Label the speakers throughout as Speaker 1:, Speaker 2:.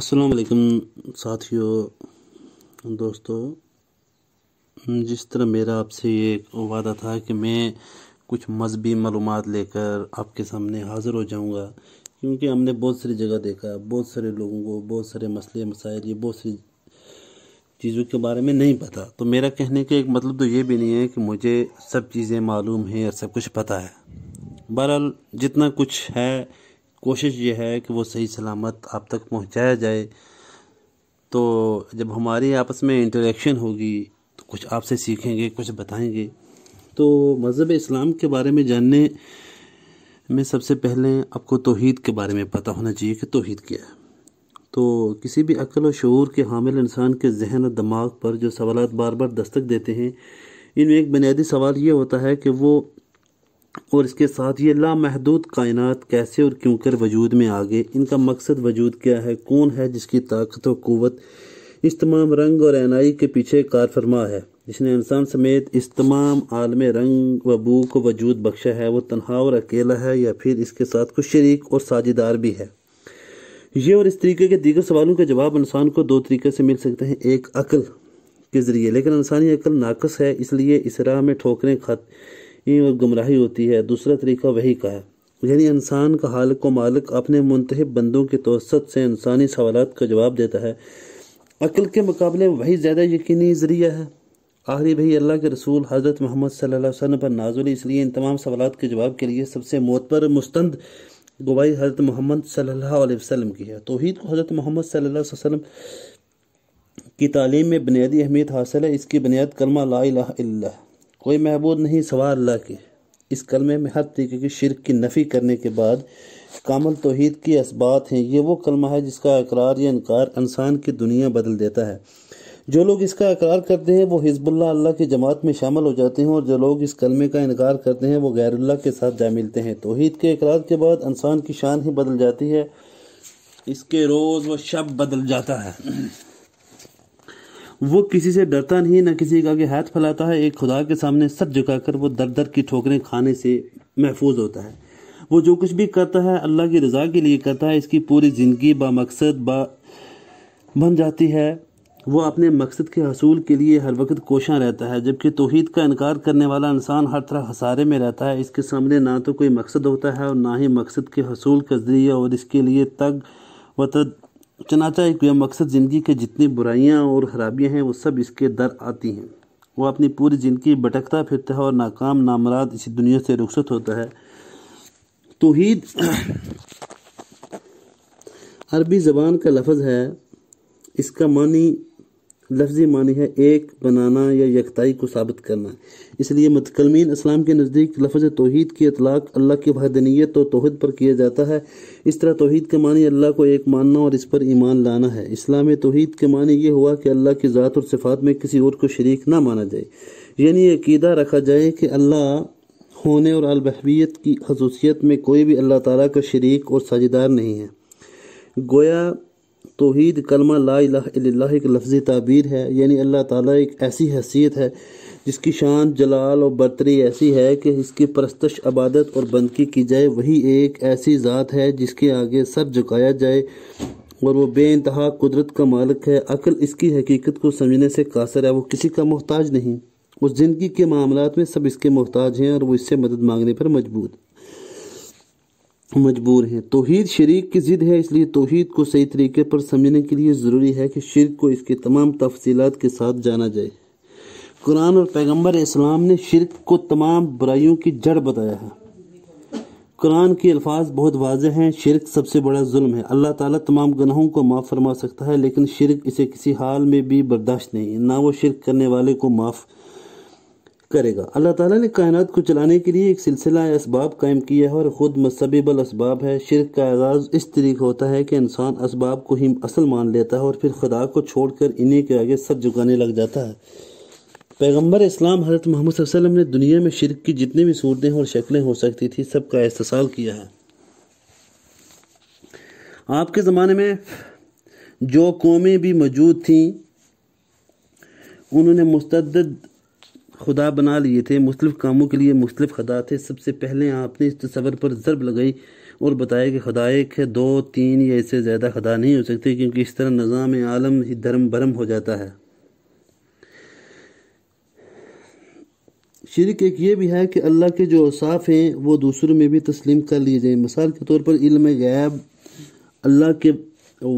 Speaker 1: अस्सलाम वालेकुम साथियों दोस्तों जिस तरह मेरा आपसे ये वादा था कि मैं कुछ मजहबी मालूम लेकर आपके सामने हाज़िर हो जाऊंगा क्योंकि हमने बहुत सारी जगह देखा बहुत सारे लोगों को बहुत सारे मसले मसाइल ये बहुत सारी चीज़ों के बारे में नहीं पता तो मेरा कहने का एक मतलब तो ये भी नहीं है कि मुझे सब चीज़ें मालूम हैं और सब कुछ पता है बहरहाल जितना कुछ है कोशिश ये है कि वो सही सलामत आप तक पहुंचाया जाए तो जब हमारी आपस में इंटरेक्शन होगी तो कुछ आपसे सीखेंगे कुछ बताएंगे तो मज़हब इस्लाम के बारे में जानने में सबसे पहले आपको तोहद के बारे में पता होना चाहिए कि तोहद क्या है तो किसी भी अक्ल और शूर के हामिल इंसान के जहन और दिमाग पर जो सवाल बार बार दस्तक देते हैं इनमें एक बुनियादी सवाल ये होता है कि वो और इसके साथ ये लामहदूद कायनात कैसे और क्यों कर वजूद में आ गए इनका मकसद वजूद क्या है कौन है जिसकी ताकत और क़वत इस तमाम रंग और एनाई के पीछे कार फरमा है जिसने इंसान समेत इस तमाम आलम रंग व बू को वजूद बख्शा है वो तनहा और अकेला है या फिर इसके साथ कुछ शरीक और साझेदार भी है ये और इस तरीके के दीगर सवालों के जवाब इंसान को दो तरीके से मिल सकते हैं एक अकल के ज़रिए लेकिन इंसानी अकल नाकस है इसलिए इस राह में ठोकरें खत और गुमराही होती है दूसरा तरीका वही का है यानी इंसान का हालक को मालिक अपने मुंतब बंदों के तोसत से इंसानी सवाल का जवाब देता है अक्ल के मुकाबले वही ज़्यादा यकीनी ज़रिया है आखिरी भाई अल्लाह के रसूल हज़रत मोहम्मद सल्लल्लाहु पर नाजुल इसलिए इन तमाम सवाल के जवाब के लिए सबसे मोतबर मुस्तंद गवाही हज़रत मोहम्मद सल्ला वसलम की है तोहद को हज़रत मोहम्मद सल्लल्लाहु की तालीम में बुनियादी अहमियत हासिल है इसकी बुनियाद कलमा ला कोई महबूद नहीं सवार अल्लाह के इस कलमे में हर तरीके की शिरक की नफ़ी करने के बाद कामल तोहद की इस्बात हैं ये वो कलमा है जिसका अकरार या इनकार इंसान की दुनिया बदल देता है जो लोग इसका अकरार करते हैं वो हिजबुल्ला अल्लाह की जमात में शामिल हो जाते हैं और जो लोग इस कलमे का इनकार करते हैं वो गैरुल्ला के साथ जा मिलते हैं तोहद के अकरार के बाद इंसान की शान ही बदल जाती है इसके रोज़ व शब बदल जाता है वो किसी से डरता नहीं ना किसी का आगे हाथ फैलाता है एक खुदा के सामने सर झुकाकर वो दर दर की ठोकरें खाने से महफूज होता है वो जो कुछ भी करता है अल्लाह की रजा के लिए करता है इसकी पूरी ज़िंदगी बा मकसद बा बन जाती है वो अपने मकसद के हसूल के लिए हर वक्त कोशा रहता है जबकि तोहद का इनकार करने वाला इंसान हर तरह हसारे में रहता है इसके सामने ना तो कोई मकसद होता है और ना ही मकसद के हसूल का ज़रिया और इसके लिए तग व चनाचा एक मकसद ज़िंदगी के जितनी बुराइयाँ और खराबियाँ हैं वो सब इसके दर आती हैं वो अपनी पूरी ज़िंदगी भटकता फिरता है और नाकाम नामराद इसी दुनिया से रुखसत होता है तोहीद अरबी ज़बान का लफज है इसका मानी लफ्जी मानी है एक बनाना या यकताई को साबित करना इसलिए मतकलमीन इस्लाम के नज़दीक लफज तोहद की अतलाक अल्लाह की वहदनीत और तोहद पर किया जाता है इस तरह तोहद के मानी अल्लाह को एक मानना और इस पर ईमान लाना है इस्लाम तोहद के मानी ये हुआ कि अल्लाह की ज़ात और सिफात में किसी और को शरीक ना माना जाए यानी अकीदा रखा जाए कि अल्लाह होने और अलबहबियत की खसूसियत में कोई भी अल्लाह तला का शरीक और साझेदार नहीं है गोया तोहद कलमा ला एक लफ्ज़ ताबीर है यानी अल्लाह ताली एक ऐसी हैसियत है जिसकी शान जलाल और बरतरी ऐसी है कि इसकी परस्तश आबादत और बंदगी की जाए वही एक ऐसी ज़ात है जिसके आगे सर झुकाया जाए और वह बेानतहा कुदरत का मालिक है अकल इसकी हकीकत को समझने से कासर है वो किसी का मोहताज नहीं उस ज़िंदगी के मामला में सब इसके मोहताज हैं और वो इससे मदद मांगने पर मजबूत मजबूर हैं तोहीद शरीक की ज़िद है इसलिए तोहीद को सही तरीके पर समझने के लिए ज़रूरी है कि शिरक को इसके तमाम तफसीत के साथ जाना जाए कुरान और पैगंबर इस्लाम ने शिरक को तमाम बुराइयों की जड़ बताया है कुरान के अल्फाज बहुत वाज हैं शिरक सबसे बड़ा जुल्म है अल्लाह ताला तमाम गुनाहों को माफ़ फरमा सकता है लेकिन शिरक इसे किसी हाल में भी बर्दाश्त नहीं ना वो शिरक करने वाले को माफ़ करेगा अल्लाह ताला ने कायनात को चलाने के लिए एक सिलसिला इसबाब कायम किया है और ख़ुद मसबीबल इसबाब है शिरक का आगाज़ इस तरीके होता है कि इंसान इसबाब को ही असल मान लेता है और फिर खुदा को छोड़कर इन्हीं के आगे सर झुकाने लग जाता है पैगम्बर इस्लाम हज़रत मोहम्मद वसल्लम ने दुनिया में शिरक की जितनी भी सूरतें और शक्लें हो सकती थी सब का एहतसाल किया है आपके ज़माने में जो कौमें भी मौजूद थीं उन्होंने मुस्तद खुदा बना लिए थे मुख्तु कामों के लिए मुख्तु खदा थे सबसे पहले आपने इस तस्वर पर ज़रब लगाई और बताया कि एक है दो तीन या इससे ज़्यादा खदा नहीं हो सकते क्योंकि इस तरह निज़ाम आलम ही धर्म भरम हो जाता है शिरक एक ये भी है कि अल्लाह के जो असाफ़ हैं वो दूसरों में भी तस्लीम कर लिए जाए मिसाल के तौर पर इल्म गैब अल्लाह के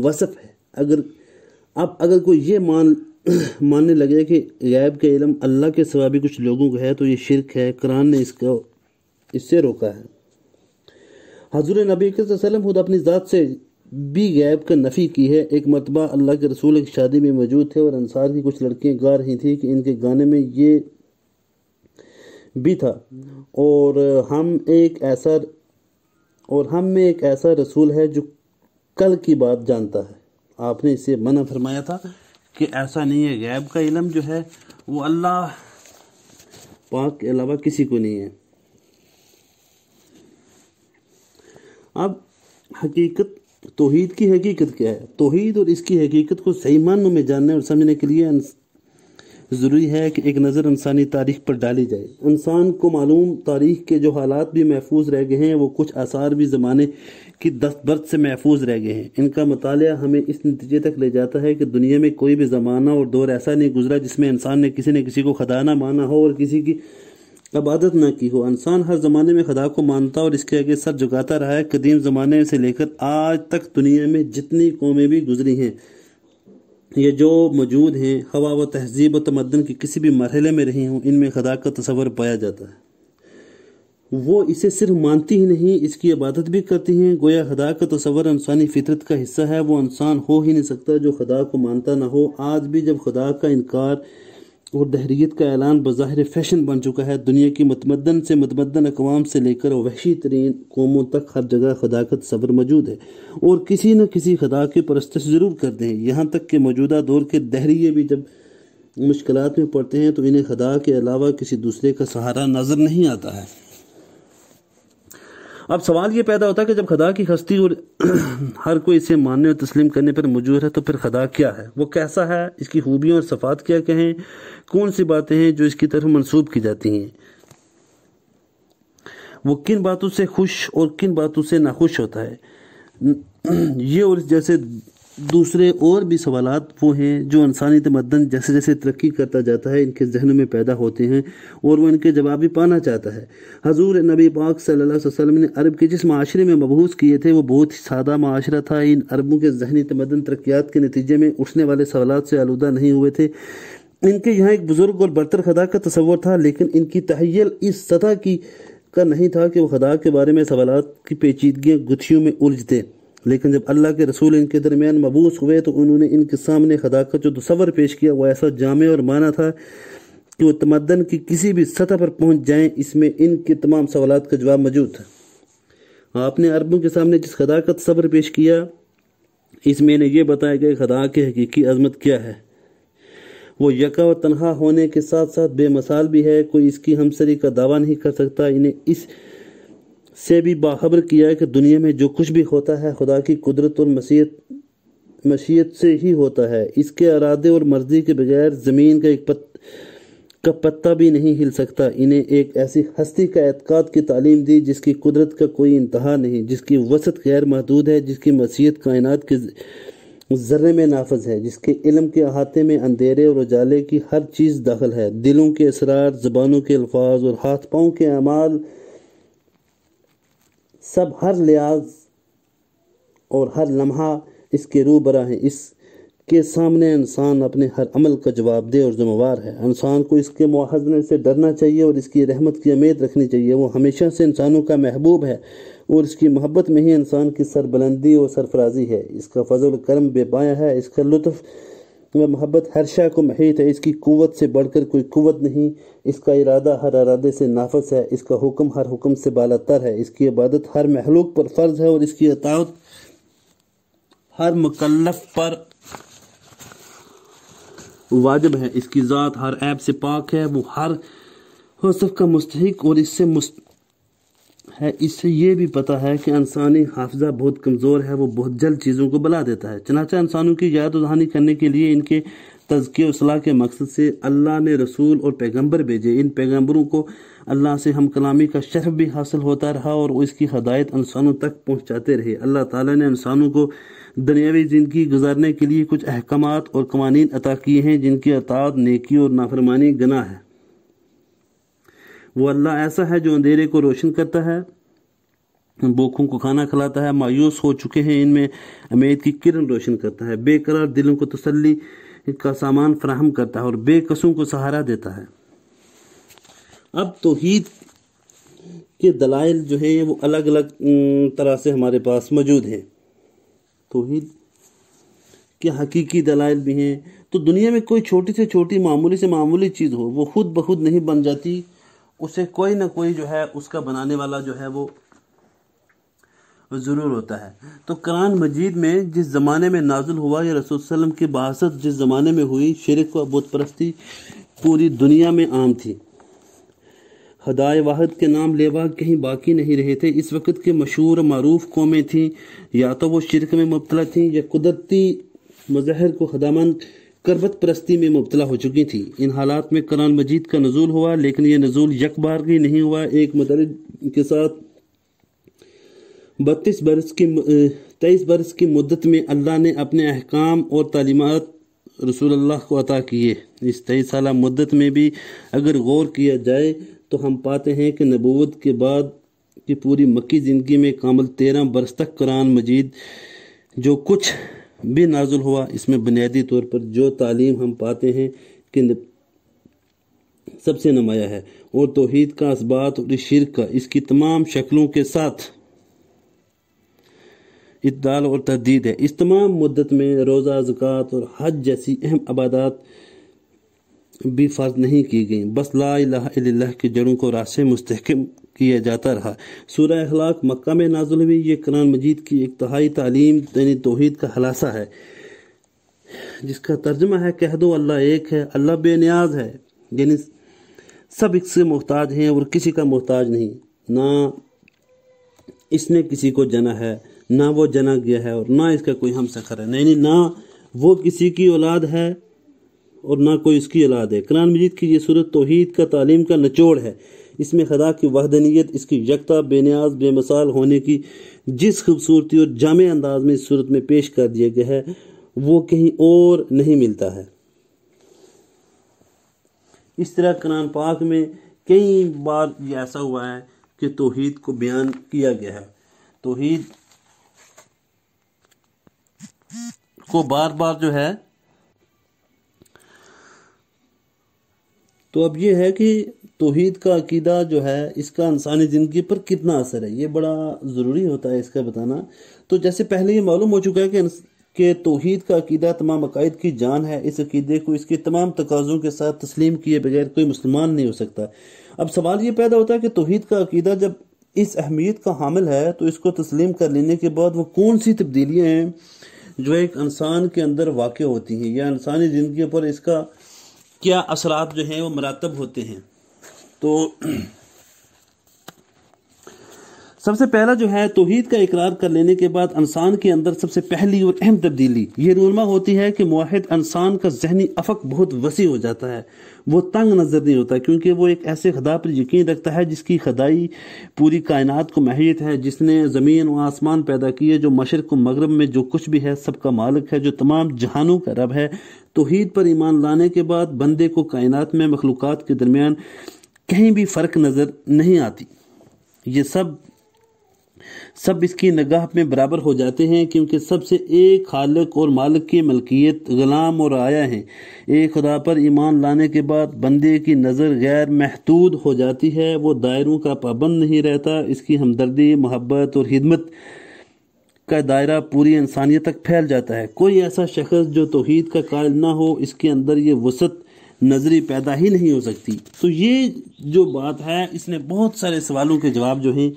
Speaker 1: वसफ़ है अगर आप अगर कोई ये मान मानने लगे कि गैब के इलम अल्लाह के सवा भी कुछ लोगों को है तो ये शिरक है कुरान ने इसको इससे रोका है हजूर नबी वसल्लम खुद अपनी ज़ात से भी गैब का नफ़ी की है एक मरतबा अल्लाह के रसूल की शादी में मौजूद थे और अंसार की कुछ लड़कियाँ गा रही थी कि इनके गाने में ये भी था और हम एक ऐसा और हम में एक ऐसा रसूल है जो कल की बात जानता है आपने इसे मना फरमाया था कि ऐसा नहीं है गैब का इलम जो है वो अल्लाह पाक के अलावा किसी को नहीं है अब हकीकत तोहीद की हकीकत क्या है तोहीद और इसकी हकीकत को सही मानों में जानने और समझने के लिए ज़रूरी है कि एक नज़र इंसानी तारीख पर डाली जाए इंसान को मालूम तारीख के जो हालात भी महफूज रह गए हैं वो कुछ आसार भी ज़माने की दस्तबर्द से महफूज रह गए हैं इनका मताल हमें इस नतीजे तक ले जाता है कि दुनिया में कोई भी ज़माना और दौर ऐसा नहीं गुजरा जिसमें इंसान ने किसी ने किसी को खदा ना माना हो और किसी की अबादत ना की हो इंसान हर ज़माने में खदा को मानता और इसके आगे सर झुकाता रहा है कदीम ज़माने से लेकर आज तक दुनिया में जितनी कौमें भी गुजरी हैं ये जो मौजूद हैं हवा व तहजीब व तमदन के किसी भी मरहले में रही हूँ इनमें खुदा का तस्वर पाया जाता है वो इसे सिर्फ मानती ही नहीं इसकी इबादत भी करती हैं गोया खुदा का तस्वर इंसानी फितरत का हिस्सा है वो इंसान हो ही नहीं सकता जो खुदा को मानता ना हो आज भी जब खुदा का इनकार और दहरीत का ऐलान बज़ाहिर फैशन बन चुका है दुनिया की मतमदन से मतमदन अकवाम से लेकर वहशी तरीन कौमों तक हर जगह खदाकत सबर मौजूद है और किसी न किसी खदा के परस्तश ज़रूर करते हैं यहाँ तक कि मौजूदा दौर के दहरीए भी जब मुश्किल में पड़ते हैं तो इन्हें खदा के अलावा किसी दूसरे का सहारा नज़र नहीं आता है अब सवाल ये पैदा होता है कि जब खदा की हस्ती और हर कोई इसे मानने और तस्लीम करने पर मजूर है तो फिर खदा क्या है वो कैसा है इसकी खूबियों और सफात क्या कहें कौन सी बातें हैं जो इसकी तरफ मनसूब की जाती हैं वो किन बातों से खुश और किन बातों से नाखुश होता है ये और जैसे दूसरे और भी सवाल वो हैं जो इंसानी तमदन जैसे जैसे तरक्की करता जाता है इनके जहन में पैदा होते हैं और वह इनके जवाब भी पाना चाहता है हजूर नबी पाक सल्लल्लाहु ने अरब के जिस माशरे में मबूस किए थे वो बहुत ही सादा माशरा था इन अरबों के जहनी तमदन तरक्यात के नतीजे में उठने वाले सवाल से आलूदा नहीं हुए थे इनके यहाँ एक बुज़ुर्ग और बरतर खदा का तस्वर था लेकिन इनकी तहैल इस सतह की का नहीं था कि वह खदा के बारे में सवाल की पेचीदगियाँ गुथियों में उलझते लेकिन जब अल्लाह के रसूल इनके दरमियान मबूस हुए तो उन्होंने इनके सामने का जो तस्वर पेश किया वह ऐसा जामे और माना था कि वो तमदन की किसी भी सतह पर पहुँच जाएं इसमें इनके तमाम सवालत का जवाब मौजूद था आपने अरबों के सामने जिस का सब्र पेश किया इसमें इन्हें यह बताया गया खदा के हकीकी अजमत क्या है वो यका व तनहा होने के साथ साथ बेमसाल भी है कोई इसकी हमसरी का दावा नहीं कर सकता इन्हें इस से भी बाखबर किया है कि दुनिया में जो कुछ भी होता है खुदा की कुदरत और मसीहत मशीत से ही होता है इसके अरादे और मर्जी के बगैर ज़मीन का एक पत का पत्ता भी नहीं हिल सकता इन्हें एक ऐसी हस्ती का एतक़ाद की तालीम दी जिसकी कुदरत का कोई इंतहा नहीं जिसकी वसत गैर महदूद है जिसकी मसीहत कायनात के जर्रे में नाफज है जिसके इलम के अहाते में अंधेरे और उजाले की हर चीज़ दाखिल है दिलों के असरार ज़बानों के अल्फाज और हाथ पाँव के अमाल सब हर लिहाज और हर लम्हा इसके रूबरा है इसके सामने इंसान अपने हर अमल का जवाब दे और ज़ुम्मेवार है इंसान को इसके मुहजने से डरना चाहिए और इसकी रहमत की उम्मीद रखनी चाहिए वो हमेशा से इंसानों का महबूब है और इसकी मोहब्बत में ही इंसान की सरबलंदी और सरफराजी है इसका फजल करम बेपाया है इसका लुत्फ़ तुम्हें मोहब्बत हर शाह को महीत है इसकी कुत से बढ़कर कोई कुत नहीं इसका इरादा हर इरादे से नाफस है इसका हुक्म हर हुक्म से बालातर है इसकी इबादत हर महलूक पर फ़र्ज है और इसकी अतावत हर मकलफ पर वाजब है इसकी ज़ात हर ऐब से पाक है वो हर हसफ का मुस्तक और इससे मुस्त है इससे ये भी पता है कि इंसानी हाफजा बहुत कमज़ोर है वो बहुत जल्द चीज़ों को बला देता है चनाचा इंसानों की याद दहानी करने के लिए इनके तजके असलाह के मकसद से अल्लाह ने रसूल और पैगंबर भेजे इन पैगंबरों को अल्लाह से हम कलामी का शर्फ भी हासिल होता रहा और इसकी हदायत इंसानों तक पहुँचाते रहे अल्लाह ताली ने इंसानों को दुनियावी ज़िंदगी गुजारने के लिए कुछ अहकाम और कवानीन अता किए हैं जिनकी अतात नेकी और नाफरमानी गना है वो अल्लाह ऐसा है जो अंधेरे को रोशन करता है भूखों को खाना खिलाता है मायूस हो चुके हैं इनमें अमेद की किरण रोशन करता है बेकरार दिलों को तसल्ली का सामान फ्राहम करता है और बेकसों को सहारा देता है अब तोहद के दलाइल जो है वो अलग अलग तरह से हमारे पास मौजूद हैं तोहीद के हकीकी दलाइल भी हैं तो दुनिया में कोई छोटी से छोटी मामूली से मामूली चीज़ हो वो खुद ब खुद नहीं बन जाती उसे कोई ना कोई जो है उसका बनाने वाला जो है वो ज़रूर होता है तो कुरान मजीद में जिस ज़माने में नाजुल हुआ या रसूल सल्लम की बासत जिस ज़माने में हुई शिरक व बुत परस्ती पूरी दुनिया में आम थी हदाय वाहद के नाम लेवा कहीं बाकी नहीं रहे थे इस वक्त के मशहूर मरूफ कौमें थीं या तो वो शिरक में मुबतला थीं या कुदरती मजहर को खदामंद करबत परस्ती में मुबतला हो चुकी थी इन हालात में कुरान मजीद का नजूल हुआ लेकिन यह नजूल भी नहीं हुआ एक मदरज के साथ बत्तीस बरस की तेईस बरस की मुद्दत में अल्लाह ने अपने अहकाम और तालीमत रसूल को अता किए इस तेईस साल मुद्दत में भी अगर गौर किया जाए तो हम पाते हैं कि नबूत के बाद की पूरी मक्की ज़िंदगी में कामल तेरह बरस तक कुरान मजीद जो कुछ भी नाजुल हुआ इसमें बुनियादी तौर पर जो तालीम हम पाते हैं कि सबसे नुमाया है और तोहद का इसबात और शिरक का इसकी तमाम शक्लों के साथ इतदाल और तरदीद है इस तमाम मदत में रोज़ा ज़क़़त और हज जैसी अहम आबादात भी फर्ज नहीं की गई बस ला के जड़ों को रास्ते मुस्तकम किया जाता रहा सूर्य अखलाक मक्का में नाजुल हुई ये कुरान मजीद की इकतहाई तालीम यानी तोहद का हलासा है जिसका तर्जमा है कह दो अल्लाह एक है अल्लाह बेनियाज है यानी सब इससे मोहताज हैं और किसी का मोहताज नहीं ना इसने किसी को जना है ना वो जना गया है और ना इसका कोई हम सखर है यानी ना वो किसी की औलाद है और ना कोई इसकी औलाद है कुरान मजीद की ये सूरत तोहद का तालीम का नचोड़ है इसमें खदा की वहदनीत इसकी यकता बेनियाज बेमिसाल होने की जिस खूबसूरती और जाम अंदाज में इस सूरत में पेश कर दिया गया है वो कहीं और नहीं मिलता है इस तरह कुरान पाक में कई बार ये ऐसा हुआ है कि तोहद को बयान किया गया है तोहद को बार बार जो है तो अब ये है कि तोहद का अकीदा जो है इसका इंसानी ज़िंदगी पर कितना असर है ये बड़ा ज़रूरी होता है इसका बताना तो जैसे पहले ये मालूम हो चुका है कि के तोहद का अकीदा तमाम अकायद की जान है इस अकीदे को इसके तमाम तकाज़ों के साथ तस्लीम किए बगैर कोई मुसलमान नहीं हो सकता अब सवाल ये पैदा होता है कि तोहद का अकीदा जब इस अहमियत का हामिल है तो इसको तस्लीम कर लेने के बाद वो कौन सी तब्दीलियाँ हैं जो एक इंसान के अंदर वाक़ होती हैं या इंसानी ज़िंदगी पर इसका क्या असरात जो हैं वो मरातब होते हैं तो सबसे पहला जो है तोहहीद का इकरार कर लेने के बाद इंसान के अंदर सबसे पहली और अहम तब्दीली ये रूनमा होती है कि माहिद इंसान का जहनी अफक बहुत वसी हो जाता है वो तंग नज़र नहीं होता क्योंकि वो एक ऐसे खदा पर यकीन रखता है जिसकी खदाई पूरी कायनात को महित है जिसने ज़मीन व आसमान पैदा किए जो मशरक़ मगरब में जो कुछ भी है सबका मालिक है जो तमाम जहानों का रब है तोहहीद पर ईमान लाने के बाद बंदे को कायनात में मखलूक़ात के दरमियान कहीं भी फ़र्क नज़र नहीं आती ये सब सब इसकी नगाह में बराबर हो जाते हैं क्योंकि सबसे एक खालक और मालिक की मलकियत गुलाम और आया है एक खुदा पर ईमान लाने के बाद बंदे की नज़र गैर महदूद हो जाती है वो दायरों का पाबंद नहीं रहता इसकी हमदर्दी मोहब्बत और हिदमत का दायरा पूरी इंसानियत तक फैल जाता है कोई ऐसा शख्स जो तोहद का कायल ना हो इसके अंदर ये वसत नज़री पैदा ही नहीं हो सकती तो ये जो बात है इसने बहुत सारे सवालों के जवाब जो हैं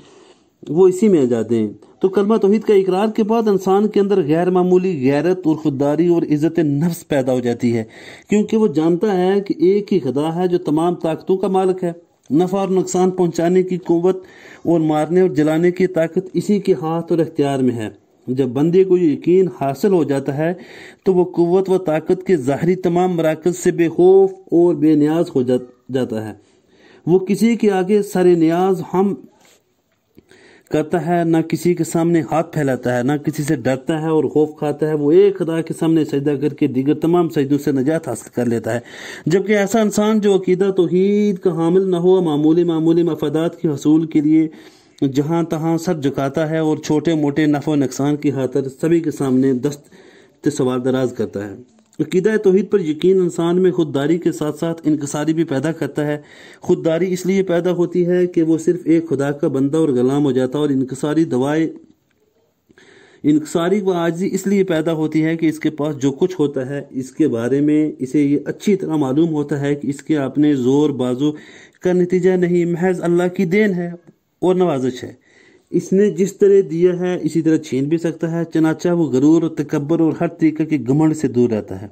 Speaker 1: वो इसी में आ जाते हैं तो कलमा तोहद का इकरार के बाद इंसान के अंदर गैर मामूली गैरत और खुददारी और इज़्ज़त नफ्स पैदा हो जाती है क्योंकि वो जानता है कि एक ही खदा है जो तमाम ताकतों का मालिक है नफ़ा और नुकसान पहुंचाने की क़वत और मारने और जलाने की ताकत इसी के हाथ और अख्तियार में है जब बंदे को ये यकीन हासिल हो जाता है तो वह क़वत व ताकत के ज़ाहरी तमाम मराकज से बेखौफ और बेनियाज हो जा, जाता है वो किसी के आगे सर न्याज हम करता है ना किसी के सामने हाथ फैलाता है ना किसी से डरता है और खौफ खाता है वो एक खुदा के सामने सजदा करके दीगर तमाम सजदों से नजात हासिल कर लेता है जबकि ऐसा इंसान जो अकीदा तोहद का हामिल ना हो मामूली मामूली मफादात के हसूल के लिए जहाँ तहाँ सर झुकाता है और छोटे मोटे नफ़ो नुकसान की खातर सभी के सामने दस्त सवाल दराज करता है अकीद तोहद पर यकीन इंसान में खुददारी के साथ साथ इंकसारी भी पैदा करता है खुददारी इसलिए पैदा होती है कि वह सिर्फ एक खुदा का बंदा और गुलाम हो जाता है और इंकसारी दवाएँ इंकसारी व आजी इसलिए पैदा होती है कि इसके पास जो कुछ होता है इसके बारे में इसे ये अच्छी तरह मालूम होता है कि इसके अपने जोर बाजू का नतीजा नहीं महज अल्लाह की देन है और नवाजश है इसने जिस तरह दिया है इसी तरह छीन भी सकता है चनाचा वो गरूर और तकबर और हर तरीके के घमंड से दूर रहता है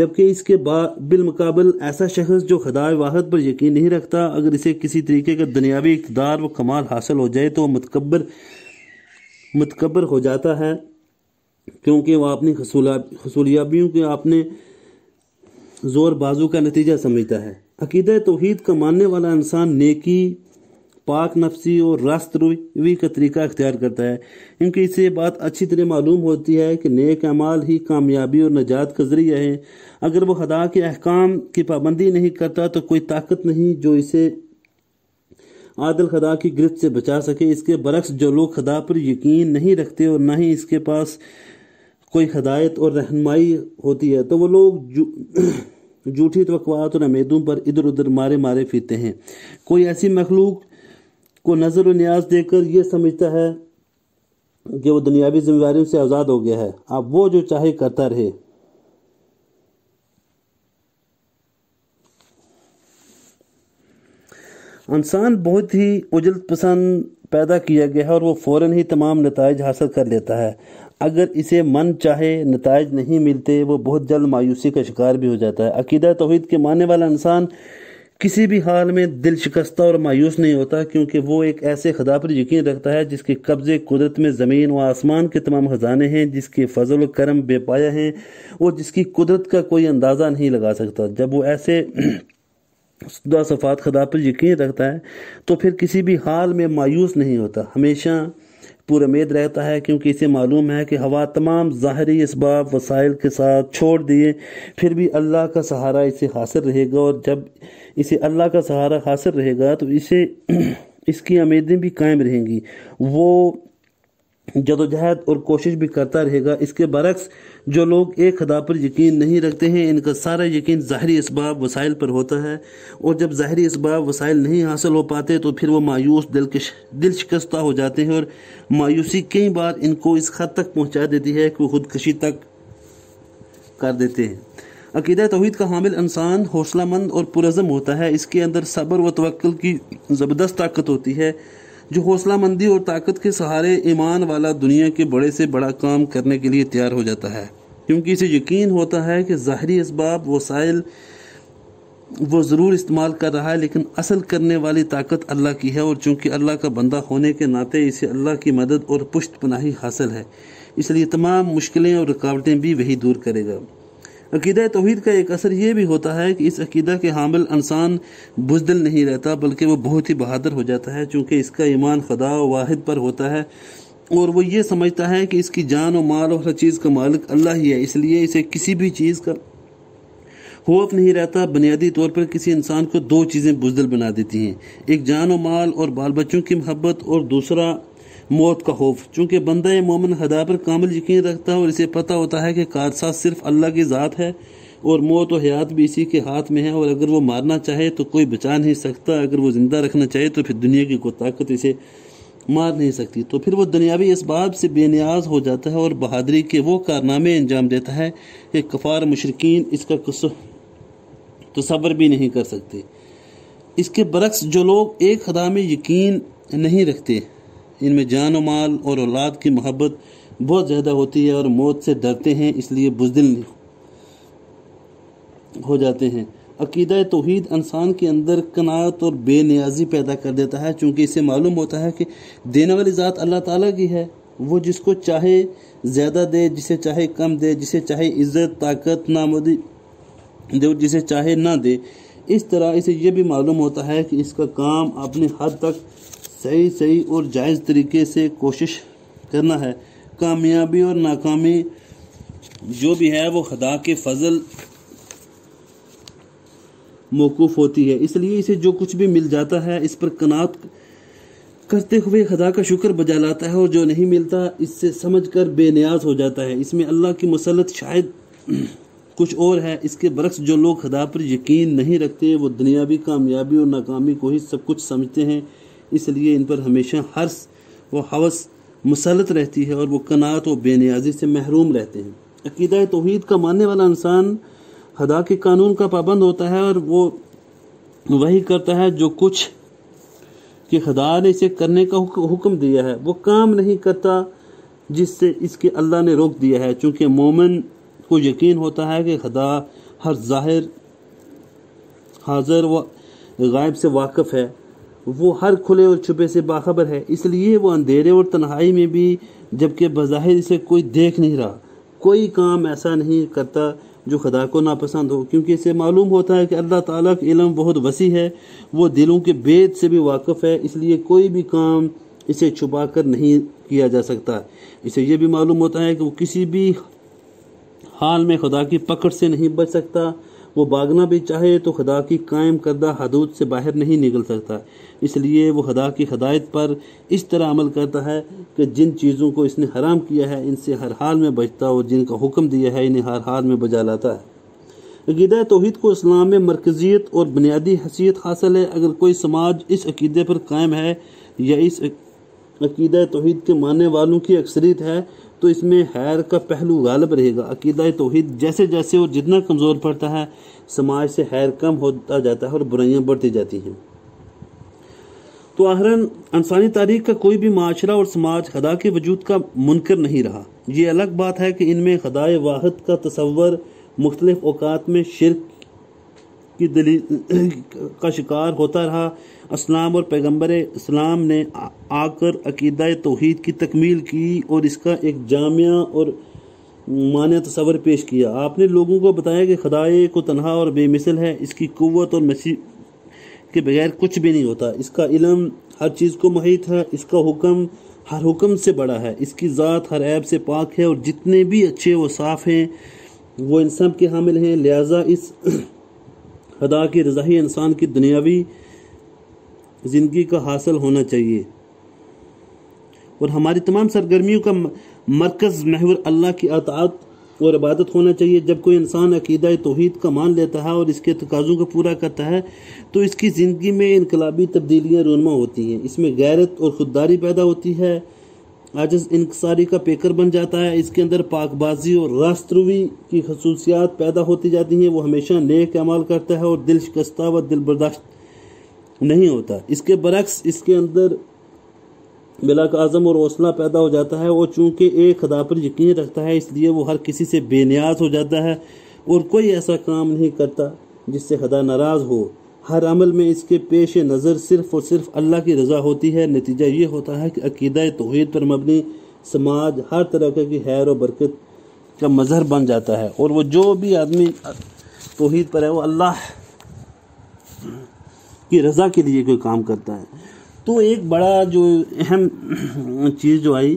Speaker 1: जबकि इसके बिलमकबल ऐसा शख्स जो खदाय वाहद पर यकीन नहीं रखता अगर इसे किसी तरीके का दुनियावी इकदार व कमाल हासिल हो जाए तो मतकबर मतकबर हो जाता है क्योंकि वह अपनी खसूलियाबियों के अपने जोर बाजू का नतीजा समझता है अकीद तोहद का मानने वाला इंसान नेकी पाक नफसी और रास्तवी का तरीका अख्तियार करता है क्योंकि इससे बात अच्छी तरह मालूम होती है कि नेक अमाल ही कामयाबी और नजात का जरिया है अगर वह हदा के अहकाम की पाबंदी नहीं करता तो कोई ताकत नहीं जो इसे आदल खदा की गिरफ्त से बचा सके इसके बरक्स जो लोग खदा पर यकीन नहीं रखते और ना ही इसके पास कोई हदायत और रहनमाई होती है तो वो लोग जूठी तो और उम्मीदों पर इधर उधर मारे मारे फिरते हैं कोई ऐसी मखलूक को नज़र व न्याज देकर यह समझता है कि वो दुनियावी जिम्मेदारी से आज़ाद हो गया है अब वो जो चाहे करता रहे इंसान बहुत ही उजलत पसंद पैदा किया गया है और वो फौरन ही तमाम नतज हासिल कर लेता है अगर इसे मन चाहे नतज नहीं मिलते वो बहुत जल्द मायूसी का शिकार भी हो जाता है अकीदा तोहद के मानने वाला इंसान किसी भी हाल में दिल शिकस्ता और मायूस नहीं होता क्योंकि वो एक ऐसे खुदा पर यकीन रखता है जिसके कब्जे कुदरत में ज़मीन व आसमान के तमाम खजाने हैं जिसके फजल करम बेपाया हैं और जिसकी कुदरत का कोई अंदाज़ा नहीं लगा सकता जब वो ऐसे सफात खुदा पर यकीन रखता है तो फिर किसी भी हाल में मायूस नहीं होता हमेशा उम्मीद रहता है क्योंकि इसे मालूम है कि हवा तमाम ज़ाहरी इसबाब वसाइल के साथ छोड़ दिए फिर भी अल्लाह का सहारा इसे हासिल रहेगा और जब इसे अल्लाह का सहारा हासिल रहेगा तो इसे इसकी उम्मीदें भी कायम रहेंगी वो जदोजहद और कोशिश भी करता रहेगा इसके बरक्स जो लोग एक खदा पर यकीन नहीं रखते हैं इनका सारा यकीन ज़ाहरी इसबाब वसाइल पर होता है और जब ज़ाहरी इसबाब वसाइल नहीं हासिल हो पाते तो फिर वो मायूस दिल के दिल शिकस्ता हो जाते हैं और मायूसी कई बार इनको इस हद तक पहुँचा देती है कि वो खुदकशी तक कर देते हैं अकीदा तोहद का हामिल इंसान हौसला मंद और पुरज़म होता है इसके अंदर सब्र व तवक्ल की ज़बरदस्त ताकत होती है जो हौसला मंदी और ताकत के सहारे ईमान वाला दुनिया के बड़े से बड़ा काम करने के लिए तैयार हो जाता है क्योंकि इसे यकीन होता है कि ज़ाहरी इसबाब वसाइल वो ज़रूर इस्तेमाल कर रहा है लेकिन असल करने वाली ताकत अल्लाह की है और चूंकि अल्लाह का बंदा होने के नाते इसे अल्लाह की मदद और पुष्ट पनाही हासिल है इसलिए तमाम मुश्किलें और रुकावटें भी वही दूर करेगा अकीद तोहद का एक असर यह भी होता है कि इस अकीदा के हामिल इंसान बुजदिल नहीं रहता बल्कि वह बहुत ही बहादुर हो जाता है चूँकि इसका ईमान खदा वाहिद पर होता है और वो ये समझता है कि इसकी जान और माल और हर चीज़ का मालिक अल्लाह ही है इसलिए इसे किसी भी चीज़ का खौफ नहीं रहता बुनियादी तौर पर किसी इंसान को दो चीज़ें बुजदिल बना देती हैं एक जान और माल और बाल बच्चों की मोहब्बत और दूसरा मौत का खौफ चूंकि बंदा मोमिन हदा पर कामिल यकीन रखता है और इसे पता होता है कि कादसा सिर्फ अल्लाह की ज़ात है और मौत और हयात भी इसी के हाथ में है और अगर वो मारना चाहे तो कोई बचा नहीं सकता अगर वो ज़िंदा रखना चाहे तो फिर दुनिया की कोई ताकत इसे मार नहीं सकती तो फिर वो दुनियावी इसबाब से बेनियाज हो जाता है और बहादरी के वो कारनामे अंजाम देता है कि कफ़ार मशरकिन इसका तस्वर भी नहीं कर सकते इसके बरक्स जो लोग एक खदा में यकीन नहीं रखते इनमें जान माल और औलाद की मोहब्बत बहुत ज़्यादा होती है और मौत से डरते हैं इसलिए बुजदिल हो जाते हैं अकीद तोहद इंसान के अंदर कनात और बेनियाजी पैदा कर देता है चूँकि इसे मालूम होता है कि देने वाली ज़ात अल्लाह ताली की है वो जिसको चाहे ज़्यादा दे जिसे चाहे कम दे जिसे चाहे इज़्ज़त ताकत नामदी दे जिसे चाहे ना दे इस तरह इसे ये भी मालूम होता है कि इसका काम अपने हद तक सही सही और जायज़ तरीके से कोशिश करना है कामयाबी और नाकामी जो भी है वो खदा के फजल मौकूफ़ होती है इसलिए इसे जो कुछ भी मिल जाता है इस पर कनात करते हुए खदा का शुक्र बजा लाता है और जो नहीं मिलता इससे समझ कर बेनियाज हो जाता है इसमें अल्लाह की मसलत शायद कुछ और है इसके बरक्स जो लोग खदा पर यकीन नहीं रखते वो दुनियावी कामयाबी और नाकामी को ही सब कुछ समझते हैं इसलिए इन पर हमेशा हर्ष व हवस मुसलत रहती है और वो कनात व बेनियाजी से महरूम रहते हैं अकीदा तोहद का मानने वाला इंसान हदा के कानून का पाबंद होता है और वो वही करता है जो कुछ कि खुदा ने इसे करने का हुक्म दिया है वो काम नहीं करता जिससे इसके अल्लाह ने रोक दिया है चूँकि मोमन को यकीन होता है कि खुदा हर ज़ाहिर हाजिर व गायब से वाकफ़ है वो हर खुले और छुपे से बाखबर है इसलिए वो अंधेरे और तन्हाई में भी जबकि बज़ाहिर इसे कोई देख नहीं रहा कोई काम ऐसा नहीं करता जो खुदा को नापसंद हो क्योंकि इसे मालूम होता है कि अल्लाह ताला का इलम बहुत वसी है वो दिलों के बेद से भी वाकफ़ है इसलिए कोई भी काम इसे छुपा कर नहीं किया जा सकता इसे यह भी मालूम होता है कि वो किसी भी हाल में खुदा की पकड़ से नहीं बच सकता वो भागना भी चाहे तो खुदा की कायम करदा हदूद से बाहर नहीं निकल सकता इसलिए वो खुदा की हदायत पर इस तरह अमल करता है कि जिन चीज़ों को इसने हराम किया है इनसे हर हाल में बचता और जिनका हुक्म दिया है इन्हें हर हाल में बजा लाता है अकीदा तोहद को इस्लाम में मरकजियत और बुनियादी हैसियत हासिल है अगर कोई समाज इस अकीदे पर कायम है या इस अकीदा तोहद के मानने वालों की अक्सरीत है तो इसमें हैर का पहलू गालब रहेगा अकीदा तोहद जैसे जैसे वो जितना कमज़ोर पड़ता है समाज से हैर कम होता जाता है और बुराइयाँ बढ़ती जाती हैं तो आहरन इंसानी तारीख का कोई भी माशरा और समाज खदा के वजूद का मुनकर नहीं रहा यह अलग बात है कि इनमें खदाए वाहद का तस्वर मुख्तलिफ अवकात में शिरक की दलील का शिकार होता रहा इस्लाम और पैगम्बर इस्लाम ने आकर अकीदा तोहद की तकमील की और इसका एक जामिया और मान्य तस्वर पेश किया आपने लोगों को बताया कि खदाए को तनहा और बेमिसल है इसकी क़वत और मसीह के बगैर कुछ भी नहीं होता इसका इलम हर चीज़ को महित है इसका हुक्म हर हुक्म से बड़ा है इसकी ज़ात हर ऐब से पाक है और जितने भी अच्छे व साफ़ हैं वो इन सब के हामिल हैं लिहाजा इस हदा की रजाही इंसान की दुनियावी ज़िंदगी का हासिल होना चाहिए और हमारी तमाम सरगर्मियों का मरकज़ महवर अल्लाह की अतात और इबादत होना चाहिए जब कोई इंसान अकीदा तोहद का मान लेता है और इसके तकाज़ों को पूरा करता है तो इसकी ज़िंदगी में इनकलाबी तब्दीलियाँ रोनमा होती हैं इसमें गैरत और खुददारी पैदा होती है आजस इंकसारी का पेकर बन जाता है इसके अंदर पाकबाजी और रास्तरूवी की खसूसियात पैदा होती जाती हैं वो हमेशा नेक अमाल करता है और दिल शिकस्ता व दिल बर्दाश्त नहीं होता इसके बरक्स इसके अंदर बिलाक आज़म और हौसला पैदा हो जाता है और चूंकि एक खुदा पर यकीन रखता है इसलिए वो हर किसी से बेनियाज हो जाता है और कोई ऐसा काम नहीं करता जिससे खुदा नाराज़ हो हर अमल में इसके पेश नज़र सिर्फ और सिर्फ अल्लाह की रज़ा होती है नतीजा ये होता है कि अकीदा तोहेद पर मबनी समाज हर तरह की हैर और बरकत का मज़हर बन जाता है और वो जो भी आदमी तोहद पर है वो अल्लाह की रज़ा के लिए कोई काम करता है तो एक बड़ा जो अहम चीज़ जो आई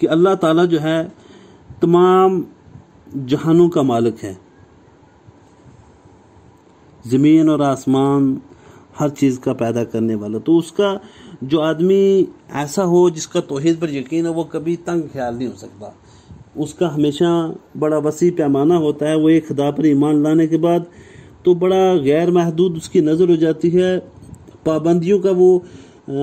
Speaker 1: कि अल्लाह ताला जो है तमाम जहानों का मालिक है ज़मीन और आसमान हर चीज़ का पैदा करने वाला तो उसका जो आदमी ऐसा हो जिसका तोहेद पर यकीन है वो कभी तंग ख्याल नहीं हो सकता उसका हमेशा बड़ा वसी पैमाना होता है वो एक खुदा पर ईमान लाने के बाद तो बड़ा गैर महदूद उसकी नज़र हो जाती है पाबंदियों का वो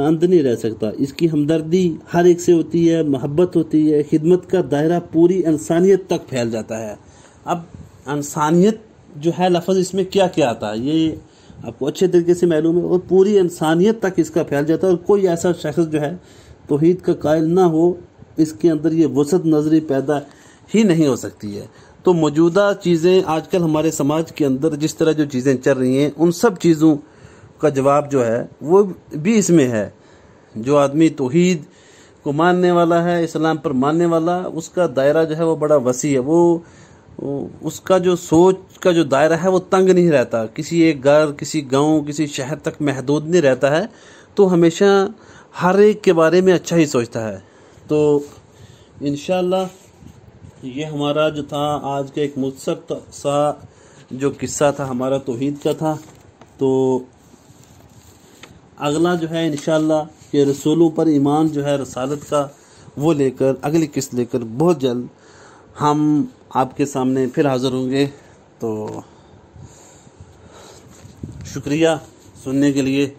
Speaker 1: अंत नहीं रह सकता इसकी हमदर्दी हर एक से होती है मोहब्बत होती है खिदमत का दायरा पूरी इंसानियत तक फैल जाता है अब इंसानियत जो है लफज इसमें क्या क्या आता है ये आपको अच्छे तरीके से मालूम है और पूरी इंसानियत तक इसका फैल जाता है और कोई ऐसा शख्स जो है तोहद का कायल ना हो इसके अंदर ये वसत नजरी पैदा ही नहीं हो सकती है तो मौजूदा चीज़ें आजकल हमारे समाज के अंदर जिस तरह जो चीज़ें चल रही हैं उन सब चीज़ों का जवाब जो है वो भी इसमें है जो आदमी तोहीद को मानने वाला है इस्लाम पर मानने वाला उसका दायरा जो है वो बड़ा वसी है वो उसका जो सोच का जो दायरा है वो तंग नहीं रहता किसी एक घर किसी गांव किसी शहर तक महदूद नहीं रहता है तो हमेशा हर एक के बारे में अच्छा ही सोचता है तो इन ये हमारा जो था आज का एक मुत्सक सा जो किस्सा था हमारा तोहद का था तो अगला जो है इन कि रसूलों पर ईमान जो है रसालत का वो लेकर अगली किस्त लेकर बहुत जल्द हम आपके सामने फिर हाज़िर होंगे तो शुक्रिया सुनने के लिए